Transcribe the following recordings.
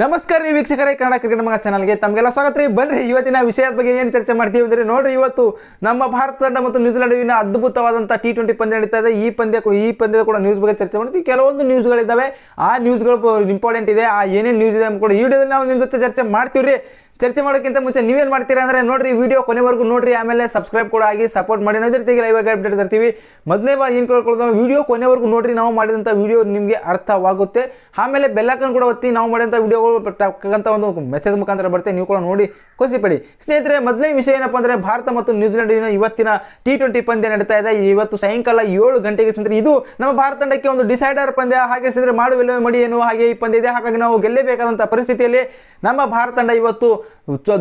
ನಮಸ್ಕಾರ ರೀ ವೀಕ್ಷಕರೇ ಕನ್ನಡ ಕ್ರಿಕೆಟ್ ಮಗ ಚಾನಲ್ಗೆ ತಮಗೆಲ್ಲ ಸ್ವಾಗತ ರೀ ಬನ್ನಿ ಇವತ್ತಿನ ವಿಷಯದ ಬಗ್ಗೆ ಏನು ಚರ್ಚೆ ಮಾಡ್ತೀವಿ ಅಂದರೆ ನೋಡ್ರಿ ಇವತ್ತು ನಮ್ಮ ಭಾರತ ತಂಡ ಮತ್ತು ವಿನ ಅದ್ಭುತವಾದಂಥ ಟಿ ಟ್ವೆಂಟಿ ಪಂದ್ಯ ನಡೀತಾ ಇದೆ ಈ ಪಂದ್ಯ ಈ ಪಂದ್ಯದ ಕೂಡ ನ್ಯೂಸ್ ಬಗ್ಗೆ ಚರ್ಚೆ ಮಾಡ್ತೀವಿ ಕೆಲವೊಂದು ನ್ಯೂಸ್ಗಳಿದ್ದಾವೆ ಆ ನ್ಯೂಸ್ಗಳು ಇಂಪಾರ್ಟೆಂಟ್ ಇದೆ ಆ ಏನೇನು ನ್ಯೂಸ್ ಇದೆ ಕೂಡ ಈ ವಿಡಿಯೋದಲ್ಲಿ ನಾವು ನಿಮ್ಮ ಜೊತೆ ಚರ್ಚೆ ಮಾಡ್ತೀವಿ ರೀ ಚರ್ಚೆ ಮಾಡೋಕ್ಕಿಂತ ಮುಂಚೆ ನೀವೇನು ಮಾಡ್ತೀರಾ ಅಂದರೆ ನೋಡಿರಿ ವಿಡಿಯೋ ಕೊನೆವರೆಗೂ ನೋಡಿರಿ ಆಮೇಲೆ ಸಬ್ಸ್ಕ್ರೈಬ್ ಕೂಡ ಆಗಿ ಸಪೋರ್ಟ್ ಮಾಡಿ ಅದೇ ರೀತಿಗೆ ಲೈವ್ ಆಗಿ ಅಪ್ಡೇಟ್ ತರ್ತೀವಿ ಮೊದಲನೇ ಬಾರಿ ಏನು ಕೇಳ್ಕೊಳ್ಳೋದು ವಿಡಿಯೋ ಕೊನೆವರೆಗೂ ನೋಡಿರಿ ನಾವು ಮಾಡಿದಂಥ ವೀಡಿಯೋ ನಿಮಗೆ ಅರ್ಥವಾಗುತ್ತೆ ಆಮೇಲೆ ಬೆಲ್ಲಕನ್ ಕೂಡ ಒತ್ತಿ ನಾವು ಮಾಡಿದಂಥ ವೀಡಿಯೋಗಳು ತಕ್ಕಂಥ ಒಂದು ಮೆಸೇಜ್ ಮುಖಾಂತರ ಬರುತ್ತೆ ನೀವು ಕೂಡ ನೋಡಿ ಪಡಿ ಸ್ನೇಹಿತರೆ ಮೊದಲನೇ ವಿಷಯ ಏನಪ್ಪ ಅಂದರೆ ಭಾರತ ಮತ್ತು ನ್ಯೂಜಿಲೆಂಡಿನ ಇವತ್ತಿನ ಟಿ ಟ್ವೆಂಟಿ ಪಂದ್ಯ ನಡೀತಾ ಇದೆ ಇವತ್ತು ಸಾಯಂಕಾಲ ಏಳು ಗಂಟೆಗೆ ಸಂದ್ರೆ ಇದು ನಮ್ಮ ಭಾರತ ತಂಡಕ್ಕೆ ಒಂದು ಡಿಸೈಡರ್ ಪಂದ್ಯ ಹಾಗೆ ಸ್ನೇಹಿತರೆ ಮಾಡುವಿಲ್ಲ ಮಡಿ ಏನು ಹಾಗೆ ಈ ಪಂದ್ಯ ಇದೆ ಹಾಗಾಗಿ ನಾವು ಗೆಲ್ಲಲೇಬೇಕಾದಂಥ ಪರಿಸ್ಥಿತಿಯಲ್ಲಿ ನಮ್ಮ ಭಾರತ ತಂಡ ಇವತ್ತು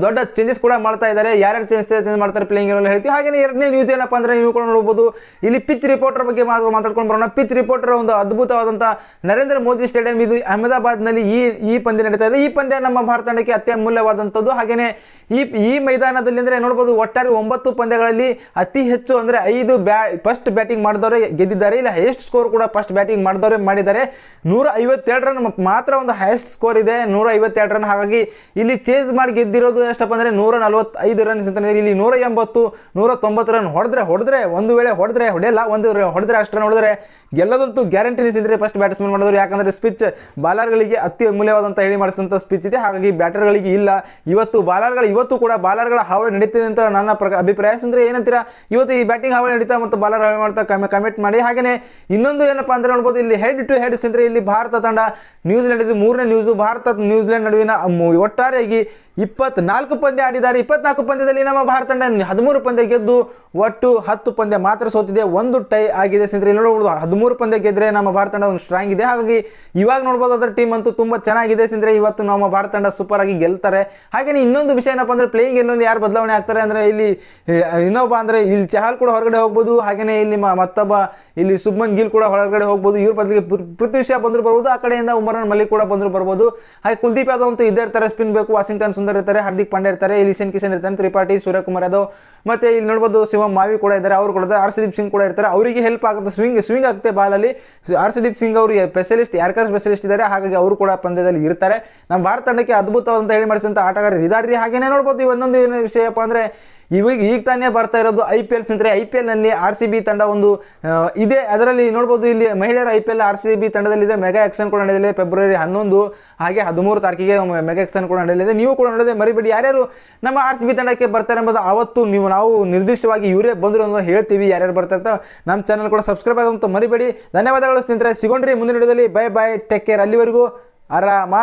ದೊಡ್ಡ ಚೇಂಜಸ್ ಕೂಡ ಮಾಡ್ತಾ ಇದ್ದಾರೆ ಯಾರ್ಯಾರು ಚೇಂಜ್ ಚೇಂಜ್ ಮಾಡ್ತಾರೆ ಪ್ಲೇಯಿಂಗ್ ಎಲ್ಲ ಹೇಳ್ತೀವಿ ಹಾಗೆ ಎರಡನೇ ನ್ಯೂಸ್ ಏನಪ್ಪ ಅಂದರೆ ನೀವು ಕೂಡ ನೋಡ್ಬೋದು ಇಲ್ಲಿ ಪಿಚ್ ರಿಪೋರ್ಟರ್ ಬಗ್ಗೆ ಮಾತಾಡ್ಕೊಂಡು ಬರೋಣ ಪಿಚ್ ರಿಪೋರ್ಟರ್ ಒಂದು ಅದ್ಭುತವಾದಂಥ ನರೇಂದ್ರ ಮೋದಿ ಸ್ಟೇಡಿಯಂ ಇದು ಅಹಮದಾಬಾದ್ನಲ್ಲಿ ಈ ಈ ಪಂದ್ಯ ನಡೀತಾ ಇದೆ ಈ ಪಂದ್ಯ ನಮ್ಮ ಭಾರತ ತಂಡಕ್ಕೆ ಅತ್ಯಮೂಲ್ಯವಾದಂಥದ್ದು ಹಾಗೆಯೇ ಈ ಈ ಮೈದಾನದಲ್ಲಿ ಅಂದರೆ ನೋಡ್ಬೋದು ಒಟ್ಟಾರೆ ಒಂಬತ್ತು ಪಂದ್ಯಗಳಲ್ಲಿ ಅತಿ ಹೆಚ್ಚು ಅಂದರೆ ಐದು ಬ್ಯಾ ಫಸ್ಟ್ ಬ್ಯಾಟಿಂಗ್ ಮಾಡಿದವರೇ ಗೆದ್ದಿದ್ದಾರೆ ಇಲ್ಲ ಹೈಯೆಸ್ಟ್ ಸ್ಕೋರ್ ಕೂಡ ಫಸ್ಟ್ ಬ್ಯಾಟಿಂಗ್ ಮಾಡಿದವರೇ ಮಾಡಿದ್ದಾರೆ ನೂರ ಐವತ್ತೆರಡು ರನ್ ಮಾತ್ರ ಒಂದು ಹೈಯೆಸ್ಟ್ ಸ್ಕೋರ್ ಇದೆ ನೂರ ಐವತ್ತೆರಡು ರನ್ ಹಾಗಾಗಿ ಇಲ್ಲಿ ಚೇಂಜ್ ಮಾಡಿ ಗೆದ್ದಿರೋದು ಎಷ್ಟಪ್ಪ ಅಂದರೆ ನೂರ ನಲವತ್ತೈದು ರನ್ಸ್ ಅಂತಂದರೆ ಇಲ್ಲಿ ನೂರ ಎಂಬತ್ತು ನೂರ ತೊಂಬತ್ತು ರನ್ ಹೊಡೆದ್ರೆ ಹೊಡೆದ್ರೆ ಒಂದು ವೇಳೆ ಹೊಡೆದ್ರೆ ಹೊಡೆಯಲ್ಲ ಒಂದು ಹೊಡೆದ್ರೆ ಅಷ್ಟು ರನ್ ಹೊಡೆದ್ರೆ ಗೆಲ್ಲದಂತೂ ಗ್ಯಾರಂಟಿ ನಿಸಿದ್ರೆ ಫಸ್ಟ್ ಬ್ಯಾಟ್ಸ್ಮನ್ ಮಾಡಿದ್ರು ಯಾಕಂದರೆ ಸ್ಪಿಚ್ ಬಾಲರ್ಗಳಿಗೆ ಅತಿ ಅಮೂಲ್ಯವಾದಂಥ ಹೇಳಿ ಮಾಡಿಸಿದಂಥ ಸ್ಪಿಚ್ ಇದೆ ಹಾಗಾಗಿ ಬ್ಯಾಟರ್ಗಳಿಗೆ ಇಲ್ಲ ಇವತ್ತು ಬಾಲರ್ಗಳು ಇವತ್ತು ಕೂಡ ಬಾಲರ್ಗಳ ಹಾವಳಿ ನಡೀತಿದೆ ಅಂತ ನನ್ನ ಅಭಿಪ್ರಾಯ ಅಂದರೆ ಏನಂತೀರಾ ಇವತ್ತು ಈ ಬ್ಯಾಟಿಂಗ್ ಹಾವಳಿ ನಡೀತಾ ಮತ್ತು ಬಾಲರ್ ಹಾವಳಿ ಮಾಡ್ತಾ ಕಮೆಂಟ್ ಮಾಡಿ ಹಾಗೆಯೇ ಇನ್ನೊಂದು ಏನಪ್ಪ ಅಂದ್ರೆ ನೋಡ್ಬೋದು ಇಲ್ಲಿ ಹೆಡ್ ಟು ಹೆಡ್ ಅಂದರೆ ಇಲ್ಲಿ ಭಾರತ ತಂಡ ನ್ಯೂಜಿಲೆಂಡ್ ಇದು ಮೂರನೇ ನ್ಯೂಸು ಭಾರತ ನ್ಯೂಜಿಲೆಂಡ್ ನಡುವಿನ ಒಟ್ಟಾರೆಯಾಗಿ ಇಪ್ಪತ್ನಾಲ್ಕು ಪಂದ್ಯ ಆಡಿದ್ದಾರೆ ಇಪ್ಪತ್ನಾಲ್ಕು ಪಂದ್ಯದಲ್ಲಿ ನಮ್ಮ ಭಾರತ ತಂಡ ಹದಿಮೂರು ಪಂದ್ಯ ಗೆದ್ದು ಒಟ್ಟು ಹತ್ತು ಪಂದ್ಯ ಮಾತ್ರ ಸೋತಿದೆ ಒಂದು ಟೈ ಆಗಿದೆ ಸ್ನೇಹಿತರೆ ನೋಡಬಹುದು ಹದಿಮೂರು ಪಂದ್ಯ ಗೆದ್ರೆ ನಮ್ಮ ಭಾರತ ತಂಡ ಒಂದು ಸ್ಟ್ರಾಂಗ್ ಇದೆ ಹಾಗಾಗಿ ಇವಾಗ ನೋಡ್ಬೋದು ಅದರ ಟೀಮ್ ಅಂತೂ ತುಂಬಾ ಚೆನ್ನಾಗಿದೆ ಸ್ನೇಹಿತರೆ ಇವತ್ತು ನಮ್ಮ ಭಾರತ ತಂಡ ಸೂಪರ್ ಆಗಿ ಗೆಲ್ತಾರೆ ಹಾಗೆಯೇ ಇನ್ನೊಂದು ವಿಷಯ ಏನಪ್ಪ ಅಂದ್ರೆ ಪ್ಲೇಯಿಂಗ್ ಎಲ್ಲೊಂದು ಯಾರು ಬದಲಾವಣೆ ಆಗ್ತಾರೆ ಅಂದ್ರೆ ಇಲ್ಲಿ ಇನ್ನೊಬ್ಬ ಅಂದ್ರೆ ಇಲ್ಲಿ ಚಹಲ್ ಕೂಡ ಹೊರಗಡೆ ಹೋಗ್ಬೋದು ಹಾಗೇನೆ ಇಲ್ಲಿ ಮತ್ತೊಬ್ಬ ಇಲ್ಲಿ ಸುಬ್ಮನ್ ಗಿಲ್ ಕೂಡ ಹೊರಗಡೆ ಹೋಗ್ಬೋದು ಇವ್ರ ಬದಲಿಗೆ ಪೃಥ್ವಿ ಶಾ ಬಂದರು ಬರ್ಬೋದು ಆ ಕಡೆಯಿಂದ ಉಮರನ್ ಮಲ್ಲಿಕ್ ಕೂಡ ಬಂದರು ಬರ್ಬೋದು ಹಾಗೆ ಕುಲ್ದೀಪ್ ಯಾದವ್ ಅಂತೂ ಇದೇ ತರ ಸ್ಪಿನ್ ಬೇಕು ವಾಷಿಂಗ್ಟನ್ ಸುಂದರ್ ಇರ್ತಾರೆ ಹಾರ್ದಿಕ್ ಪಾಂಡೆ ಇರ್ತಾರೆ ಇಲ್ಲಿ ಇಶನ್ ಕಿಶನ್ ಇರ್ತಾರೆ ತ್ರಿಪಾಠಿ ಸೂರ್ಯಕುಮಾರ್ ಯಾದವ್ ಮತ್ತೆ ಇಲ್ಲಿ ನೋಡ್ಬೋದು ಶಿವಂ ಮಾವಿ ಕೂಡ ಇದ್ದಾರೆ ಅವರು ಕೂಡ ಹರ್ಷದೀಪ್ ಸಿಂಗ್ ಕೂಡ ಇರ್ತಾರೆ ಅವರಿಗೆ ಹೆಲ್ಪ್ ಆಗುತ್ತೆ ಸ್ವಿಂಗ್ ಸ್ವಿಂಗ್ ಆಗುತ್ತೆ ಬಾಲಲ್ಲಿ ಹರ್ಷದೀಪ್ ಸಿಂಗ್ ಅವರು ಸ್ಪೆಷಲಿಸ್ಟ್ ಯಾರ್ಕಾರ ಸ್ಪೆಷಲಿಸ್ಟ್ ಇದ್ದಾರೆ ಹಾಗಾಗಿ ಅವರು ಕೂಡ ಪಂದ್ಯದಲ್ಲಿ ಇರ್ತಾರೆ ನಮ್ಮ ಭಾರತ ತಂಡಕ್ಕೆ ಅದ್ಭುತವಾದಂತ ಹೇಳಿ ಮಾಡಿಸಿದಂಥ ಆಟಗಾರರು ಇದಾರ್ರಿ ಹಾಗೇನೆ ನೋಡ್ಬೋದು ಇನ್ನೊಂದು ಏನು ವಿಷಯಪ್ಪ ಅಂದರೆ ಇವಾಗ ಈಗ ತಾನೇ ಬರ್ತಾ ಇರೋದು ಐ ಪಿ ಎಲ್ ಸ್ನೇಹಿತರೆ ಐ ಪಿ ಎಲ್ ನಲ್ಲಿ ಆರ್ ಸಿ ಬಿ ತಂಡ ಒಂದು ಇದೆ ಅದರಲ್ಲಿ ನೋಡ್ಬೋದು ಇಲ್ಲಿ ಮಹಿಳೆಯರ I P L R C B ತಂಡದಲ್ಲಿದೆ ಮೆಗಾ ಆಕ್ಷನ್ ಕೂಡ ನಡೆಯಲಿದೆ ಫೆಬ್ರವರಿ ಹನ್ನೊಂದು ಹಾಗೆ ಹದಿಮೂರು ತಾರೀಕಿಗೆ ಮೆಗಾ ಆಕ್ಷನ್ ಕೂಡ ನಡೆಯಲಿದೆ ನೀವು ಕೂಡ ನೋಡದೆ ಮರಿಬೇಡಿ ಯಾರ್ಯಾರು ನಮ್ಮ ಆರ್ ಸಿ ಬಿ ತಂಡಕ್ಕೆ ಬರ್ತಾರೆ ಎಂಬುದು ಅವತ್ತು ನೀವು ನಾವು ನಿರ್ದಿಷ್ಟವಾಗಿ ಇವರೇ ಬಂದರು ಅಂತ ಹೇಳ್ತೀವಿ ಯಾರ್ಯಾರು ಬರ್ತಾರೆ ಅಂತ ನಮ್ಮ ಚಾನಲ್ ಕೂಡ ಸಬ್ಸ್ಕ್ರೈಬ್ ಆಗುವಂತ ಮರಿಬೇಡಿ ಧನ್ಯವಾದಗಳು ಸ್ನೇಹಿತರೆ ಸಿಗೊಂಡ್ರಿ ಮುಂದಿನ ವಿಡಿಯೋದಲ್ಲಿ ಬೈ ಬೈ ಟೇಕ್ ಕೇರ್ ಅಲ್ಲಿವರೆಗೂ ಆರಾಮಾಗಿ